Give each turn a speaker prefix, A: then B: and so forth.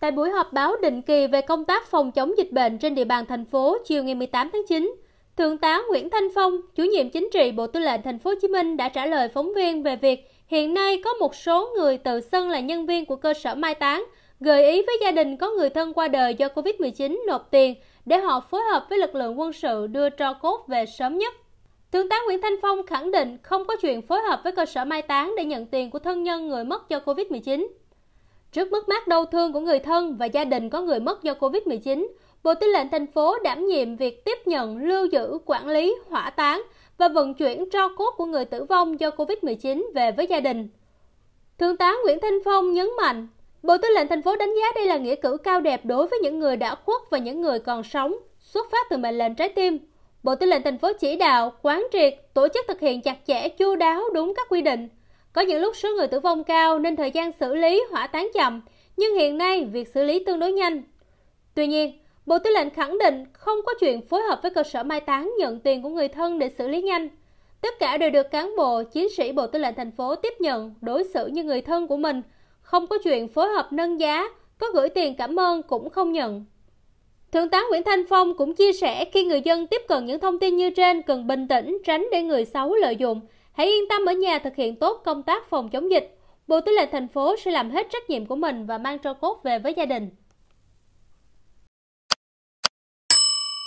A: Tại buổi họp báo định kỳ
B: về công tác phòng chống dịch bệnh trên địa bàn thành phố chiều ngày 18 tháng 9, Thượng tá Nguyễn Thanh Phong, chủ nhiệm chính trị Bộ Tư lệnh Thành phố Hồ Chí Minh đã trả lời phóng viên về việc hiện nay có một số người tự xưng là nhân viên của cơ sở mai táng gợi ý với gia đình có người thân qua đời do Covid-19 nộp tiền để họ phối hợp với lực lượng quân sự đưa tro cốt về sớm nhất. Thượng tá Nguyễn Thanh Phong khẳng định không có chuyện phối hợp với cơ sở mai táng để nhận tiền của thân nhân người mất do Covid-19. Trước mất mát đau thương của người thân và gia đình có người mất do Covid-19, Bộ Tư lệnh thành phố đảm nhiệm việc tiếp nhận, lưu giữ, quản lý, hỏa táng và vận chuyển tro cốt của người tử vong do Covid-19 về với gia đình. Thượng tá Nguyễn Thanh Phong nhấn mạnh, Bộ Tư lệnh thành phố đánh giá đây là nghĩa cử cao đẹp đối với những người đã khuất và những người còn sống, xuất phát từ mệnh lệnh trái tim. Bộ Tư lệnh thành phố chỉ đạo, quán triệt, tổ chức thực hiện chặt chẽ, chu đáo đúng các quy định, có những lúc số người tử vong cao nên thời gian xử lý hỏa táng chậm, nhưng hiện nay việc xử lý tương đối nhanh. Tuy nhiên, Bộ Tư lệnh khẳng định không có chuyện phối hợp với cơ sở mai táng nhận tiền của người thân để xử lý nhanh. Tất cả đều được cán bộ, chiến sĩ Bộ Tư lệnh thành phố tiếp nhận, đối xử như người thân của mình, không có chuyện phối hợp nâng giá, có gửi tiền cảm ơn cũng không nhận. Thượng tá Nguyễn Thanh Phong cũng chia sẻ khi người dân tiếp cận những thông tin như trên cần bình tĩnh tránh để người xấu lợi dụng – Hãy yên tâm ở nhà thực hiện tốt công tác phòng chống dịch. Bộ Tư lệnh thành phố sẽ làm hết trách nhiệm của mình và mang tro cốt về với gia đình.